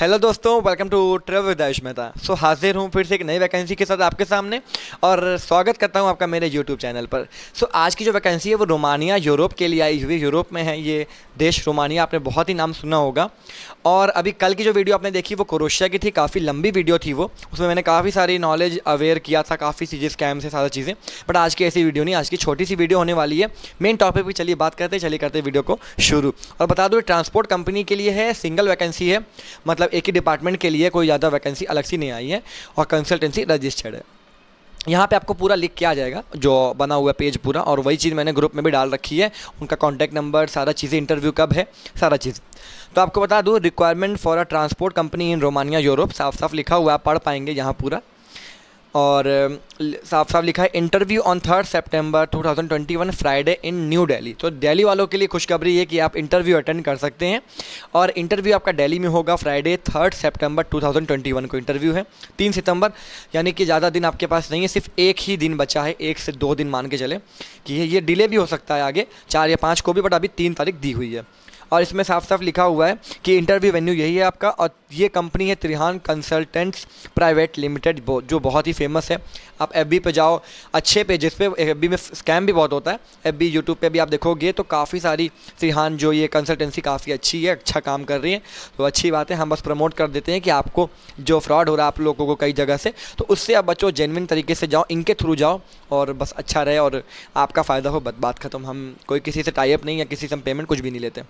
hello दोस्तों welcome to travel with Ayush Mehta so हाजिर हूँ फिर से एक नई वैकेंसी के साथ आपके सामने और स्वागत करता हूँ आपका मेरे यूट्यूब चैनल पर सो so, आज की जो वैकेंसी है वो रोमानिया यूरोप के लिए आई हुई यूरोप में है ये देश रोमानिया आपने बहुत ही नाम सुना होगा और अभी कल की जो वीडियो आपने देखी वो क्रोशिया की थी काफ़ी लंबी वीडियो थी वो उसमें मैंने काफ़ी सारी नॉलेज अवेयर किया था काफ़ी चीज़ें स्कैम से सारी चीज़ें बट आज की ऐसी वीडियो नहीं आज की छोटी सी वीडियो होने वाली है मेन टॉपिक पर चलिए बात करते चलिए करते वीडियो को शुरू और बता दो ट्रांसपोर्ट कंपनी के लिए है सिंगल वैकेंसी है मतलब मतलब एक ही डिपार्टमेंट के लिए कोई ज़्यादा वैकेंसी अलग सी नहीं आई है और कंसल्टेंसी रजिस्टर्ड है यहाँ पे आपको पूरा लिख के आ जाएगा जो बना हुआ पेज पूरा और वही चीज़ मैंने ग्रुप में भी डाल रखी है उनका कॉन्टैक्ट नंबर सारा चीज़ें इंटरव्यू कब है सारा चीज़ तो आपको बता दूँ requirement for a transport company in Romania Europe साफ साफ लिखा हुआ आप पढ़ पाएंगे यहाँ पूरा और साफ साफ लिखा है interview on third September two thousand twenty one Friday in New Delhi तो दिल्ली वालों के लिए खुशखबरी है कि आप इंटरव्यू अटेंड कर सकते हैं और इंटरव्यू आपका दिल्ली में होगा Friday third September two thousand twenty one को इंटरव्यू है तीन सितंबर यानी कि ज़्यादा दिन आपके पास नहीं है सिर्फ एक ही दिन बचा है एक से दो दिन मान के चले कि ये डिले भी हो सकता है आगे चार या पाँच को भी बट अभी तीन तारीख दी हुई है और इसमें साफ साफ लिखा हुआ है कि इंटरव्यू वेन्यू यही है आपका और ये कंपनी है त्रिहान कंसल्टेंट्स प्राइवेट लिमिटेड जो बहुत ही फेमस है आप एफ पे जाओ अच्छे पेजेस पे एफ में स्कैम भी बहुत होता है एफ बी यूट्यूब पर भी आप देखोगे तो काफ़ी सारी त्रिहान जो ये कंसल्टेंसी काफ़ी अच्छी है अच्छा काम कर रही है तो अच्छी बात है हम बस प्रमोट कर देते हैं कि आपको जो फ्रॉड हो रहा है आप लोगों को कई जगह से तो उससे आप बचो जेनविन तरीके से जाओ इनके थ्रू जाओ और बस अच्छा रहे और आपका फ़ायदा हो बात खत्म हम कोई किसी से टाइप नहीं या किसी से हम पेमेंट कुछ भी नहीं लेते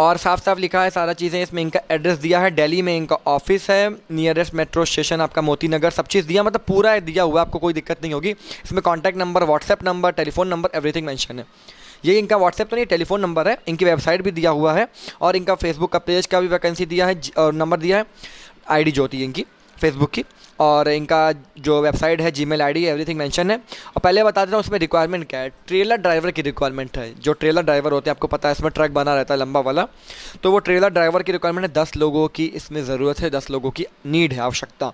और साफ साफ लिखा है सारा चीज़ें इसमें इनका एड्रेस दिया है दिल्ली में इनका ऑफिस है नियरेस्ट मेट्रो स्टेशन आपका मोती नगर सब चीज़ दिया मतलब पूरा दिया हुआ आपको कोई दिक्कत नहीं होगी इसमें contact number WhatsApp number telephone number everything mention है ये इनका व्हाट्सएप तो नहीं टेलीफोन नंबर है इनकी वेबसाइट भी दिया हुआ है और इनका फेसबुक का पेज का भी वैकेंसी दिया है और नंबर दिया है डी जो होती है इनकी फेसबुक की और इनका जो वेबसाइट है Gmail I D everything mention है और पहले बता देता हूँ उसमें रिक्वायरमेंट क्या है ट्रेलर ड्राइवर की रिक्वायरमेंट है जो ट्रेलर ड्राइवर होते हैं आपको पता है इसमें ट्रक बना रहता है लंबा वाला तो वो ट्रेलर ड्राइवर की रिक्वायरमेंट है दस लोगों की इसमें ज़रूरत है दस लोगों की नीड है आवश्यकता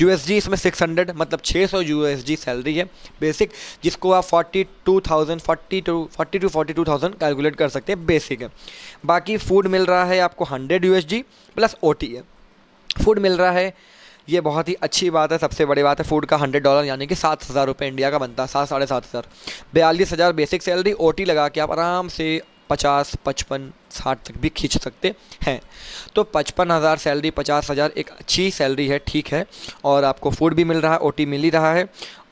यू इसमें सिक्स हंड्रेड मतलब छः सौ यू सैलरी है बेसिक जिसको आप forty two thousand forty two forty two forty two thousand calculate कर सकते हैं बेसिक है बाकी फूड मिल रहा है आपको हंड्रेड यू प्लस ओ है फूड मिल रहा है ये बहुत ही अच्छी बात है सबसे बड़ी बात है फूड का हंड्रेड डॉलर यानी कि सात हज़ार रुपये इंडिया का बनता है सात साढ़े सात हज़ार बयालीस हज़ार बेसिक सैलरी ओ लगा के आप आराम से पचास पचपन साठ तक भी खींच सकते हैं तो पचपन हज़ार सैलरी पचास हज़ार एक अच्छी सैलरी है ठीक है और आपको फूड भी मिल रहा है ओटी मिल ही रहा है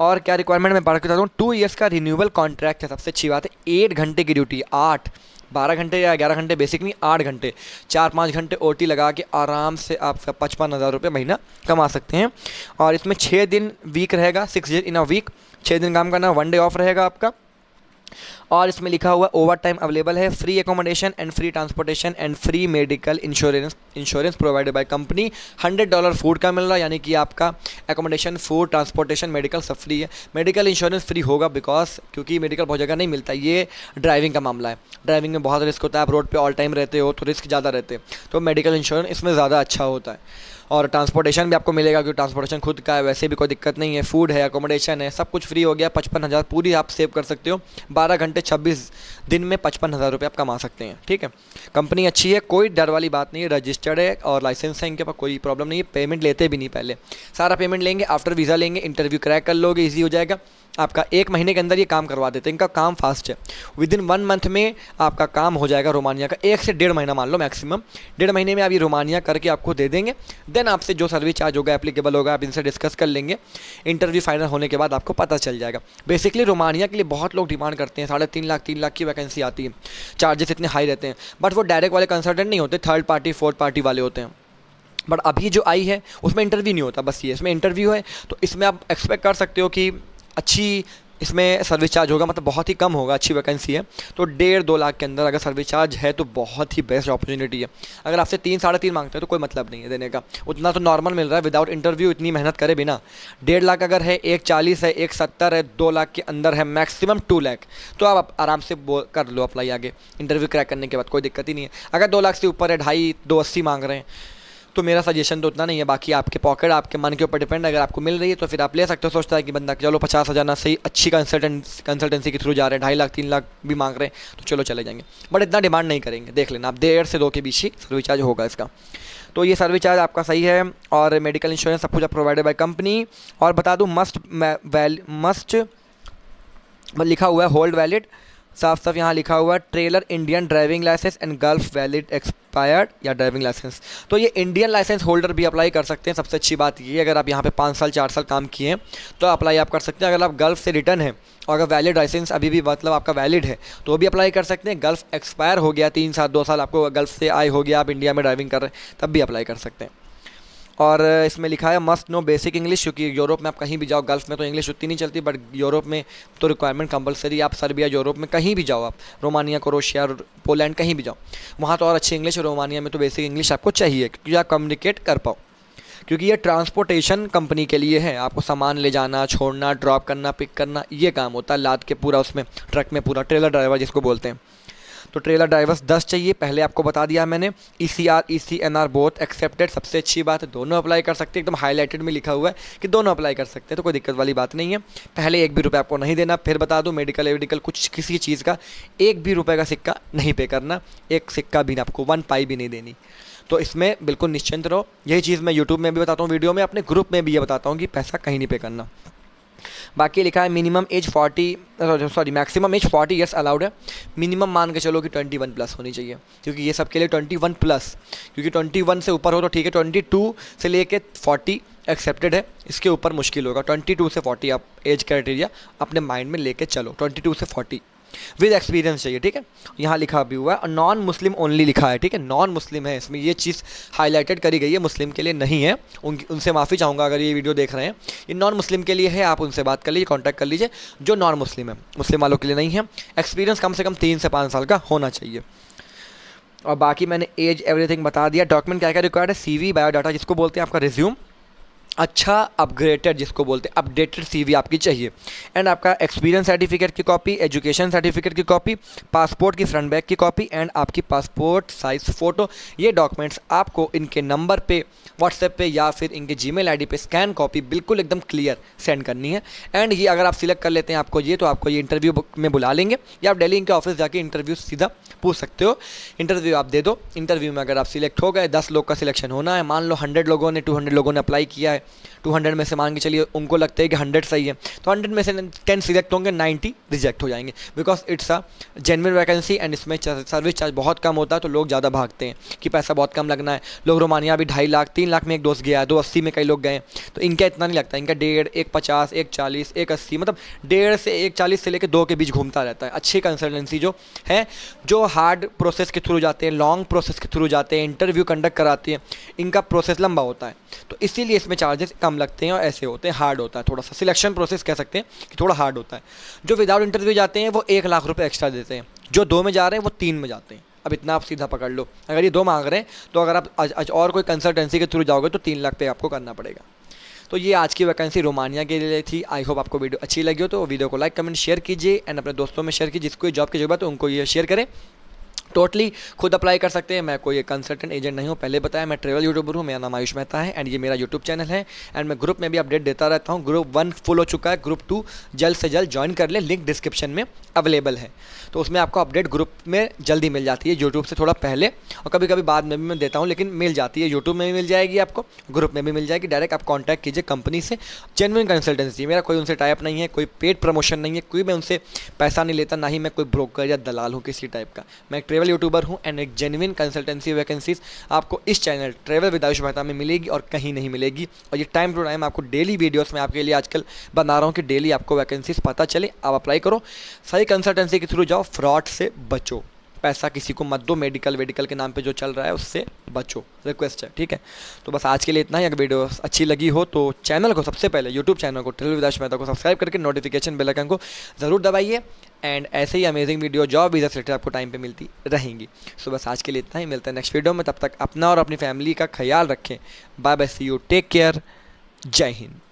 और क्या रिक्वायरमेंट मैं पढ़ के चाहता हूँ टू ईयर्स का रिन्यूअल कॉन्ट्रैक्ट है सबसे अच्छी बात है एट घंटे की ड्यूटी आठ बारह घंटे या ग्यारह घंटे बेसिकली आठ घंटे चार पाँच घंटे ओ लगा के आराम से सब पचपन हज़ार रुपये महीना कमा सकते हैं और इसमें छः दिन वीक रहेगा six days in a week छः दिन काम करना वन डे ऑफ रहेगा आपका और इसमें लिखा हुआ ओवर टाइम अवेलेबल है free accommodation and free transportation and free medical insurance insurance provided by company hundred dollar food का मिल रहा है यानी कि आपका एकोमोडेशन फूड ट्रांसपोर्टेशन मेडिकल सब फ्री है मेडिकल इंश्योरेंस फ्री होगा बिकॉज क्योंकि मेडिकल बहुत जगह नहीं मिलता ये ड्राइविंग का मामला है ड्राइविंग में बहुत रिस्क होता है आप रोड पर ऑल टाइम रहते हो तो रिस्क ज़्यादा रहते हैं तो मेडिकल इंश्योरेंस इसमें ज़्यादा अच्छा होता है और ट्रांसपोर्टेशन भी आपको मिलेगा क्योंकि ट्रांसपोर्टेशन खुद का है वैसे भी कोई दिक्कत नहीं है फूड है अकोमोडेशन है सब कुछ फ्री हो गया पचपन हज़ार पूरी आप सेव कर सकते हो बारह घंटे छब्बीस दिन में पचपन हज़ार रुपये आप कमा सकते हैं ठीक है कंपनी अच्छी है कोई डर वाली बात नहीं है रजिस्टर्ड है और लाइसेंस है इनके पास कोई प्रॉब्लम नहीं है पेमेंट लेते भी नहीं पहले सारा पेमेंट लेंगे आफ्टर वीज़ा लेंगे इंटरव्यू क्रैक कर लोगे ईजी हो जाएगा आपका एक महीने के अंदर ये काम करवा देते हैं इनका काम फास्ट है विद इन वन मंथ में आपका काम हो जाएगा रोमानिया का एक से डेढ़ महीना मान लो मैक्सिमम डेढ़ महीने में आप ये रोमानिया करके आपको दे देंगे देन आपसे जो सर्विस चार्ज होगा एप्लीकेबल होगा आप इनसे डिस्कस कर लेंगे इंटरव्यू फाइनल होने के बाद आपको पता चल जाएगा बेसिकली रोमानिया के लिए बहुत लोग डिमांड करते हैं साढ़े तीन लाख तीन लाख की वैकेंसी आती है चार्जेस इतने हाई रहते हैं बट वो डायरेक्ट वाले कंसल्टेंट नहीं होते थर्ड पार्टी फोर्थ पार्टी वाले होते हैं बट अभी जो आई है उसमें इंटरव्यू नहीं होता बस ये इसमें इंटरव्यू है तो इसमें आप एक्सपेक्ट कर सकते हो कि अच्छी इसमें सर्विस चार्ज होगा मतलब बहुत ही कम होगा अच्छी वैकेंसी है तो डेढ़ दो लाख के अंदर अगर सर्विस चार्ज है तो बहुत ही बेस्ट अपॉर्चुनिटी है अगर आपसे तीन साढ़े तीन मांगते हैं तो कोई मतलब नहीं है देने का उतना तो नॉर्मल मिल रहा है विदाउट इंटरव्यू इतनी मेहनत करे बिना डेढ़ लाख अगर है एक चालीस है एक सत्तर है दो लाख के अंदर है मैक्सिमम टू लाख तो आप आराम से कर लो अप्लाई आगे इंटरव्यू क्रैक करने के बाद कोई दिक्कत ही नहीं है अगर दो लाख से ऊपर है ढाई दो अस्सी मांग रहे हैं तो मेरा सजेशन तो उतना नहीं है बाकी आपके पॉकेट आपके मन के ऊपर डिपेंड अगर आपको मिल रही है तो फिर आप ले सकते हो सोचता है कि बंदा चलो पचास हज़ार ना सही अच्छी कंसल्टेंसी कंसल्टेंसी के थ्रू जा रहे हैं ढाई लाख तीन लाख भी मांग रहे हैं तो चलो चले जाएंगे बट इतना डिमांड नहीं करेंगे देख लेना आप डेढ़ से दो के बीच ही सर्विस चार्ज होगा इसका तो ये सर्विस चार्ज आपका सही है और मेडिकल इंश्योरेंस सब कुछ प्रोवाइडेड बाई कंपनी और बता दूँ मस्ट मस्ट लिखा हुआ है होल्ड वैलिड साफ साफ यहाँ लिखा हुआ है trailer Indian driving license and Gulf valid expired या ड्राइविंग लाइसेंस तो ये इंडियन लाइसेंस होल्डर भी अप्लाई कर सकते हैं सबसे अच्छी बात ये अगर आप यहाँ पे पाँच साल चार साल काम किए हैं तो अप्लाई आप कर सकते हैं अगर आप गल्फ से रिटर्न है और अगर वैलिड लाइसेंस अभी भी मतलब आपका वैलिड है तो वो भी अप्लाई कर सकते हैं गल्फ एक्सपायर हो गया तीन साल दो साल आपको गल्फ से आए हो गया आप इंडिया में ड्राइविंग कर रहे हैं तब भी अप्लाई कर सकते हैं और इसमें लिखा है मस्ट नो बेसिक इंग्लिश क्योंकि यूरोप में आप कहीं भी जाओ गल्फ़ में तो इंग्लिश उतनी नहीं चलती बट यूरोप में तो रिक्वायरमेंट कंपलसरी आप सर्बिया यूरोप में कहीं भी जाओ आप रोमानिया क्रोशिया पोलैंड कहीं भी जाओ वहाँ तो और अच्छी इंग्लिश रोमानिया में तो बेसिक इंग्लिश आपको चाहिए क्योंकि आप कम्युनिकेट कर पाओ क्योंकि ये ट्रांसपोर्टेशन कंपनी के लिए है आपको सामान ले जाना छोड़ना ड्रॉप करना पिक करना ये काम होता है लाद के पूरा उसमें ट्रक में पूरा ट्रेलर ड्राइवर जिसको बोलते हैं तो ट्रेलर ड्राइवर्स दस चाहिए पहले आपको बता दिया मैंने E C R E C N R both accepted सबसे अच्छी बात है दोनों अप्लाई कर सकते हैं एकदम हाईलाइटेड में लिखा हुआ है कि दोनों अप्लाई कर सकते हैं तो कोई दिक्कत वाली बात नहीं है पहले एक भी रुपये आपको नहीं देना फिर बता दूँ मेडिकल वेडिकल कुछ किसी चीज़ का एक भी रुपये का सिक्का नहीं पे करना एक सिक्का भी आपको वन पाई भी नहीं देनी तो इसमें बिल्कुल निश्चिंत रहो यही चीज़ मैं यूट्यूब में भी बताता हूँ वीडियो में अपने ग्रुप में भी ये बताता हूँ कि पैसा कहीं नहीं पे करना बाकी लिखा है minimum age 40 sorry maximum age 40 years allowed है मिनिमम मान के चलो कि 21 प्लस होनी चाहिए क्योंकि ये सब के लिए 21 प्लस क्योंकि 21 से ऊपर हो तो ठीक है 22 से लेके 40 एक्सेप्टेड है इसके ऊपर मुश्किल होगा 22 से 40 आप एज क्राइटेरिया अपने माइंड में लेके चलो 22 से 40 विद एक्सपीरियंस चाहिए ठीक है यहाँ लिखा भी हुआ है और नॉन मुस्लिम ओनली लिखा है ठीक है नॉन मुस्लिम है इसमें ये चीज़ हाईलाइटेड करी गई है मुस्लिम के लिए नहीं है उन उनसे माफ़ी चाहूँगा अगर ये वीडियो देख रहे हैं ये नॉन मुस्लिम के लिए है आप उनसे बात कर लीजिए कॉन्टैक्ट कर लीजिए जो नॉन मुस्लिम है मुस्लिम वालों के लिए नहीं है एक्सपीरियंस कम से कम तीन से पाँच साल का होना चाहिए और बाकी मैंने एज एवरीथिंग बता दिया डॉक्यूमेंट क्या क्या रिक्वायर्ड है सी वी बायोडाटा जिसको बोलते हैं आपका रिज्यूम अच्छा अपग्रेडेड जिसको बोलते हैं अपडेटेड सीवी आपकी चाहिए एंड आपका एक्सपीरियंस सर्टिफिकेट की कॉपी एजुकेशन सर्टिफिकेट की कॉपी पासपोर्ट की फ्रंट बैक की कॉपी एंड आपकी पासपोर्ट साइज फ़ोटो ये डॉक्यूमेंट्स आपको इनके नंबर पे व्हाट्सएप पे या फिर इनके जी मेल पे स्कैन कॉपी बिल्कुल एकदम क्लियर सेंड करनी है एंड ये अगर आप सिलेक्ट कर लेते हैं आपको ये तो आपको ये इंटरव्यू में बुला लेंगे या आप डेली इनके ऑफिस जाके इंटरव्यू सीधा पूछ सकते हो इंटरव्यू आप दे दो इंटरव्यू में अगर आप सिलेक्ट हो गए दस लोग का सिलेक्शन होना है मान लो हंड्रेड लोगों ने टू हंड्रेड लोगों ने अप्लाई किया है टू हंड्रेड में से मान के चलिए उनको लगता है कि हंड्रेड सही है तो हंड्रेड में से टेन सिलेक्ट होंगे नाइन्टी रिजेक्ट हो जाएंगे because it's a genuine vacancy and इसमें सर्विस चार्ज बहुत कम होता है तो लोग ज़्यादा भागते हैं कि पैसा बहुत कम लगना है लोग रोमानिया अभी ढाई लाख तीन लाख में एक दोस्त गया है दो अस्सी में कई लोग गए तो इनका इतना नहीं लगता इनका डेढ़ एक पचास एक चालीस एक अस्सी मतलब डेढ़ से एक चालीस से लेकर दो के बीच घूमता रहता है अच्छी कंसल्टेंसी जो है जो हार्ड प्रोसेस के थ्रू जाते हैं लॉन्ग प्रोसेस के थ्रू जाते हैं इंटरव्यू कंडक्ट कराते हैं इनका प्रोसेस लंबा होता है तो इसीलिए इसमें चार्ज चार्जेस कम लगते हैं और ऐसे होते हैं हार्ड होता है थोड़ा सा सिलेक्शन प्रोसेस कह सकते हैं कि थोड़ा हार्ड होता है जो विदाउट इंटरव्यू जाते हैं वो एक लाख रुपये एक्स्ट्रा देते हैं जो दो में जा रहे हैं वो तीन में जाते हैं अब इतना आप सीधा पकड़ लो अगर ये दो मांग रहे हैं तो अगर आप आज, आज और कोई कंसल्टेंसी के थ्रू जाओगे तो तीन लाख पे आपको करना पड़ेगा तो ये आज की वैकेंसी रोमानिया के लिए थी आई होप आपको वीडियो अच्छी लगी हो तो वीडियो को लाइक कमेंट शेयर कीजिए एंड अपने दोस्तों में शेयर कीजिए जिसको जॉब की जरूरत है उनको ये शेयर करें टोटली खुद अप्लाई कर सकते हैं मैं कोई कंसल्टेंट एजेंट नहीं हूँ पहले बताया मैं ट्रेवल यूट्यूबर हूँ मेरा नाम आयुष मेहता है एंड ये मेरा यूट्यूब चैनल है एंड मैं ग्रुप में भी अपडेट देता रहता हूँ ग्रुप वन फुल हो चुका है ग्रुप टू जल्द से जल्द ज्वाइन कर ले लिंक डिस्क्रिप्शन में अवेलेबल है तो उसमें आपको अपडेट ग्रुप में जल्दी मिल जाती है यूट्यूब से थोड़ा पहले और कभी कभी बाद में भी मैं देता हूँ लेकिन मिल जाती है यूट्यूब में भी मिल जाएगी आपको ग्रुप में भी मिल जाएगी डायरेक्ट आप कॉन्टैक्ट कीजिए कंपनी से जेनविन कंसल्टेंसी मेरा कोई उनसे टाइप नहीं है कोई पेड प्रमोशन नहीं है कोई मैं उनसे पैसा नहीं लेता ना ही मैं कोई ब्रोकर या दलाल हूँ किसी टाइप का मैं ट्रेवल यूट्यूबर हूँ एंड एक जेनविन कंसल्टेंसी वैकेंसीज आपको इस channel travel with Ayush Mehta में मिलेगी और कहीं नहीं मिलेगी और ये टाइम टू टाइम आपको डेली वीडियोज़ में आपके लिए आजकल बना रहा हूँ कि डेली आपको वैकेंसीज पता चले आप अप्लाई करो सही कंसल्टेंसी के थ्रू जाओ फ्रॉड से बचो पैसा किसी को मत दो मेडिकल वेडिकल के नाम पे जो चल रहा है उससे बचो रिक्वेस्ट है ठीक है तो बस आज के लिए इतना ही अगर वीडियो अच्छी लगी हो तो चैनल को सबसे पहले यूट्यूब चैनल को ट्रिल विदाश मेहता को सब्सक्राइब करके नोटिफिकेशन बेलाइकन को ज़रूर दबाइए एंड ऐसे ही amazing video job visa related आपको टाइम पर मिलती रहेंगी सो बस आज के लिए इतना ही मिलता है नेक्स्ट वीडियो में तब तक अपना और अपनी फैमिली का ख्याल रखें bye bye see you take care जय हिंद